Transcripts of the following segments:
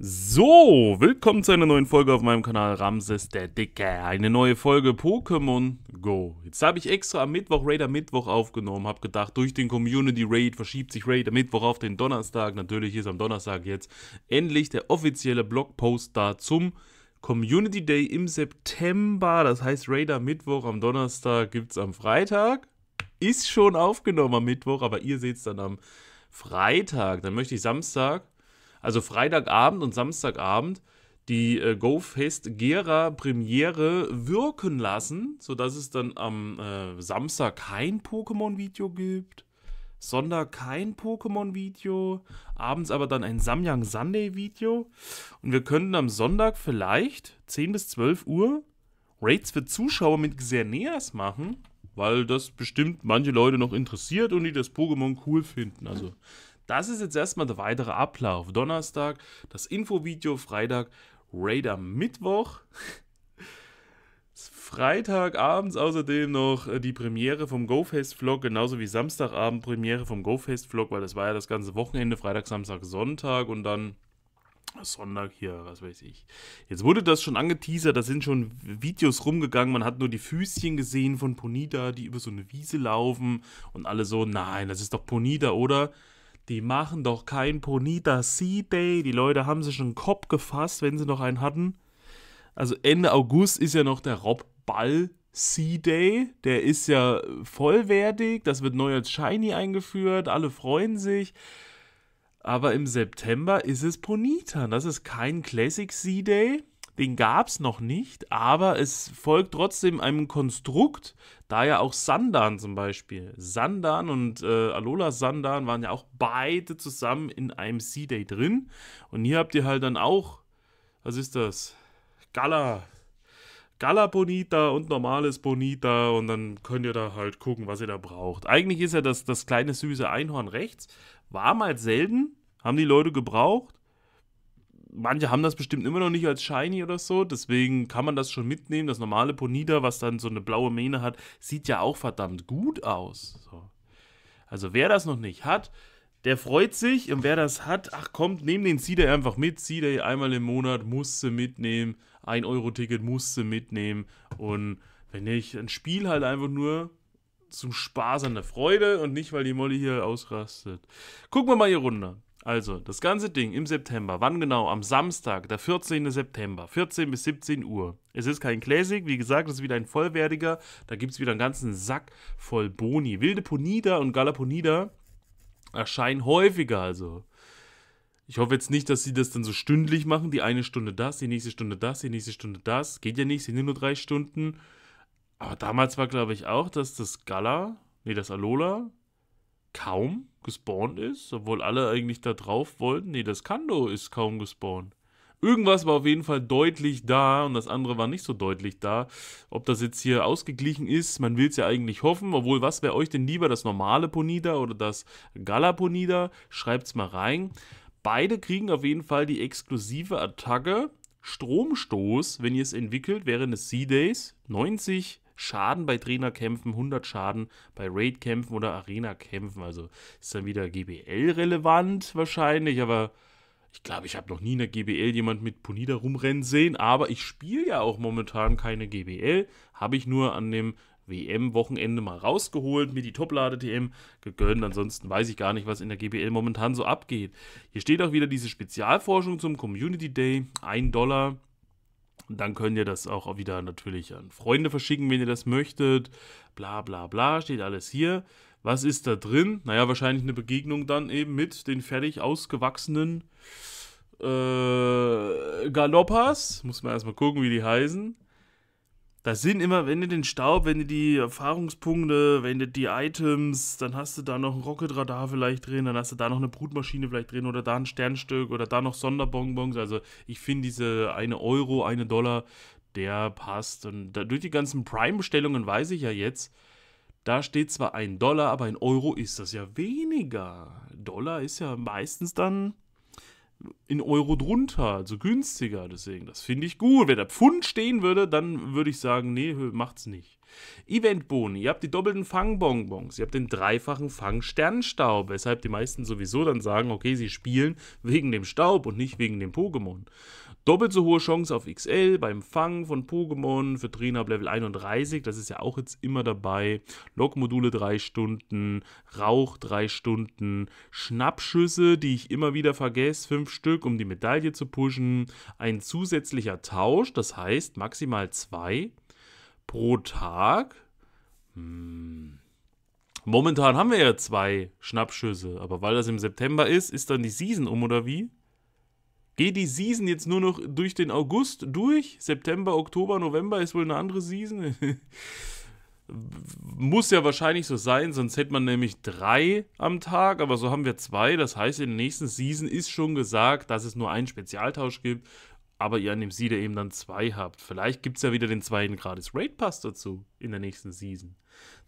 So, willkommen zu einer neuen Folge auf meinem Kanal Ramses der Dicke. Eine neue Folge Pokémon Go. Jetzt habe ich extra am Mittwoch Raider Mittwoch aufgenommen, habe gedacht, durch den Community Raid verschiebt sich Raider Mittwoch auf den Donnerstag. Natürlich ist am Donnerstag jetzt endlich der offizielle Blogpost da zum Community Day im September. Das heißt, Raider Mittwoch am Donnerstag gibt es am Freitag. Ist schon aufgenommen am Mittwoch, aber ihr seht es dann am Freitag. Dann möchte ich Samstag also Freitagabend und Samstagabend die äh, GoFest Gera Premiere wirken lassen, sodass es dann am äh, Samstag kein Pokémon-Video gibt, Sonder kein Pokémon-Video, abends aber dann ein Samyang Sunday-Video. Und wir könnten am Sonntag vielleicht 10 bis 12 Uhr Raids für Zuschauer mit Xerneas machen, weil das bestimmt manche Leute noch interessiert und die das Pokémon cool finden. Also das ist jetzt erstmal der weitere Ablauf. Donnerstag das Infovideo, Freitag Raider Mittwoch. Freitagabends außerdem noch äh, die Premiere vom GoFest-Vlog, genauso wie Samstagabend Premiere vom GoFest-Vlog, weil das war ja das ganze Wochenende, Freitag, Samstag, Sonntag und dann Sonntag hier, was weiß ich. Jetzt wurde das schon angeteasert, da sind schon Videos rumgegangen, man hat nur die Füßchen gesehen von Ponida, die über so eine Wiese laufen und alle so, nein, das ist doch Ponida, oder? die machen doch kein Ponita Sea Day. Die Leute haben sich einen Kopf gefasst, wenn sie noch einen hatten. Also Ende August ist ja noch der Rob Ball Sea Day. Der ist ja vollwertig. Das wird neu als Shiny eingeführt. Alle freuen sich. Aber im September ist es Ponita. Das ist kein Classic Sea Day. Den gab es noch nicht, aber es folgt trotzdem einem Konstrukt, da ja auch Sandan zum Beispiel. Sandan und äh, Alola Sandan waren ja auch beide zusammen in einem Sea day drin. Und hier habt ihr halt dann auch, was ist das? Gala. Gala Bonita und normales Bonita und dann könnt ihr da halt gucken, was ihr da braucht. Eigentlich ist ja das, das kleine süße Einhorn rechts, war mal selten, haben die Leute gebraucht manche haben das bestimmt immer noch nicht als Shiny oder so, deswegen kann man das schon mitnehmen. Das normale Ponida, was dann so eine blaue Mähne hat, sieht ja auch verdammt gut aus. So. Also wer das noch nicht hat, der freut sich und wer das hat, ach kommt, nehmt den C-Day einfach mit. C-Day einmal im Monat musste mitnehmen, Ein euro ticket musste mitnehmen und wenn nicht, ein Spiel halt einfach nur zum Spaß an der Freude und nicht, weil die Molly hier ausrastet. Gucken wir mal hier runter. Also, das ganze Ding im September, wann genau? Am Samstag, der 14. September, 14 bis 17 Uhr. Es ist kein Classic, wie gesagt, es ist wieder ein vollwertiger. Da gibt es wieder einen ganzen Sack voll Boni. Wilde Ponida und Galaponida erscheinen häufiger, also. Ich hoffe jetzt nicht, dass sie das dann so stündlich machen. Die eine Stunde das, die nächste Stunde das, die nächste Stunde das. Geht ja nicht, sind ja nur drei Stunden. Aber damals war, glaube ich, auch, dass das Gala, nee, das Alola, kaum gespawnt ist, obwohl alle eigentlich da drauf wollten. Nee, das Kando ist kaum gespawnt. Irgendwas war auf jeden Fall deutlich da und das andere war nicht so deutlich da. Ob das jetzt hier ausgeglichen ist, man will es ja eigentlich hoffen. Obwohl, was wäre euch denn lieber, das normale Ponida oder das Galaponida? Schreibt es mal rein. Beide kriegen auf jeden Fall die exklusive Attacke Stromstoß, wenn ihr es entwickelt, während des Sea days 90 Schaden bei Trainerkämpfen, 100 Schaden bei Raidkämpfen oder Arena-Kämpfen. Also ist dann wieder GBL-relevant wahrscheinlich, aber ich glaube, ich habe noch nie in der GBL jemand mit Punida rumrennen sehen, aber ich spiele ja auch momentan keine GBL. Habe ich nur an dem WM-Wochenende mal rausgeholt, mir die Toplade-TM gegönnt. Ansonsten weiß ich gar nicht, was in der GBL momentan so abgeht. Hier steht auch wieder diese Spezialforschung zum Community Day. 1 Dollar dann könnt ihr das auch wieder natürlich an Freunde verschicken, wenn ihr das möchtet. Bla bla bla, steht alles hier. Was ist da drin? Naja, wahrscheinlich eine Begegnung dann eben mit den fertig ausgewachsenen äh, Galoppas. Muss man erstmal gucken, wie die heißen. Da sind immer, wenn du den Staub, wenn du die Erfahrungspunkte, wenn du die Items, dann hast du da noch ein Rocketradar vielleicht drin, dann hast du da noch eine Brutmaschine vielleicht drin oder da ein Sternstück oder da noch Sonderbonbons. Also ich finde diese eine Euro, eine Dollar, der passt. Und da, durch die ganzen Prime-Bestellungen weiß ich ja jetzt, da steht zwar ein Dollar, aber ein Euro ist das ja weniger. Dollar ist ja meistens dann in Euro drunter, also günstiger. Deswegen, das finde ich gut. Wenn der Pfund stehen würde, dann würde ich sagen, nee, macht's nicht. Eventboni, ihr habt die doppelten Fangbonbons, ihr habt den dreifachen Fangsternstaub, weshalb die meisten sowieso dann sagen, okay, sie spielen wegen dem Staub und nicht wegen dem Pokémon. Doppelt so hohe Chance auf XL beim Fang von Pokémon für Trainer ab Level 31, das ist ja auch jetzt immer dabei. Lokmodule 3 Stunden, Rauch 3 Stunden, Schnappschüsse, die ich immer wieder vergesse, 5 Stück, um die Medaille zu pushen. Ein zusätzlicher Tausch, das heißt maximal 2 pro Tag? Hm. Momentan haben wir ja zwei Schnappschüsse, aber weil das im September ist, ist dann die Season um oder wie? Geht die Season jetzt nur noch durch den August durch? September, Oktober, November ist wohl eine andere Season. Muss ja wahrscheinlich so sein, sonst hätte man nämlich drei am Tag, aber so haben wir zwei. Das heißt, in der nächsten Season ist schon gesagt, dass es nur einen Spezialtausch gibt aber ihr an dem Seeder eben dann zwei habt. Vielleicht gibt es ja wieder den zweiten gratis Raid Pass dazu in der nächsten Season.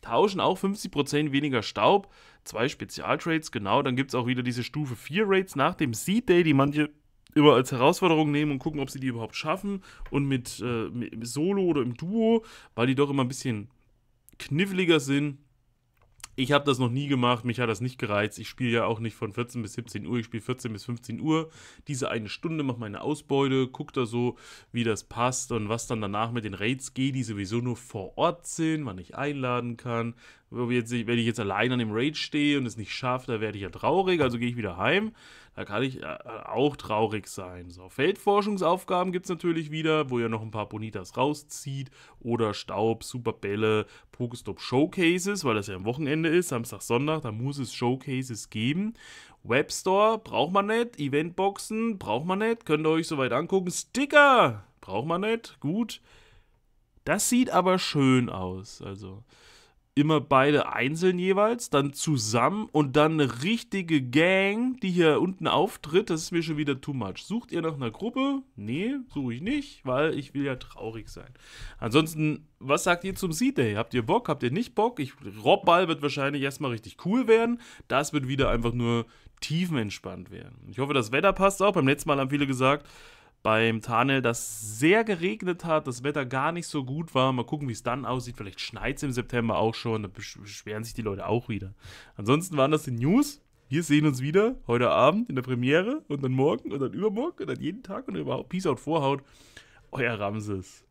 Tauschen auch 50% weniger Staub, zwei Spezialtrades, genau, dann gibt es auch wieder diese Stufe 4 Raids nach dem Seed Day, die manche immer als Herausforderung nehmen und gucken, ob sie die überhaupt schaffen. Und mit, äh, mit Solo oder im Duo, weil die doch immer ein bisschen kniffliger sind, ich habe das noch nie gemacht, mich hat das nicht gereizt. Ich spiele ja auch nicht von 14 bis 17 Uhr, ich spiele 14 bis 15 Uhr. Diese eine Stunde mache meine Ausbeute, gucke da so, wie das passt und was dann danach mit den Raids geht, die sowieso nur vor Ort sind, wann ich einladen kann, wenn ich jetzt allein an dem Raid stehe und es nicht schaffe, da werde ich ja traurig, also gehe ich wieder heim. Da kann ich äh, auch traurig sein. So, Feldforschungsaufgaben gibt es natürlich wieder, wo ihr noch ein paar Bonitas rauszieht. Oder Staub, Superbälle, Pokestop Showcases, weil das ja am Wochenende ist, Samstag, Sonntag, da muss es Showcases geben. Webstore braucht man nicht, Eventboxen braucht man nicht, könnt ihr euch soweit angucken. Sticker braucht man nicht, gut. Das sieht aber schön aus, also immer beide einzeln jeweils, dann zusammen und dann eine richtige Gang, die hier unten auftritt. Das ist mir schon wieder too much. Sucht ihr nach einer Gruppe? Nee, suche ich nicht, weil ich will ja traurig sein. Ansonsten, was sagt ihr zum C-Day? Habt ihr Bock? Habt ihr nicht Bock? Ich, Robball wird wahrscheinlich erstmal richtig cool werden. Das wird wieder einfach nur tiefenentspannt werden. Ich hoffe, das Wetter passt auch. Beim letzten Mal haben viele gesagt, beim Tarnel, das sehr geregnet hat, das Wetter gar nicht so gut war. Mal gucken, wie es dann aussieht. Vielleicht schneit es im September auch schon, da beschweren sich die Leute auch wieder. Ansonsten waren das die News. Wir sehen uns wieder heute Abend in der Premiere und dann morgen und dann übermorgen und dann jeden Tag und überhaupt. Peace out, Vorhaut. Euer Ramses.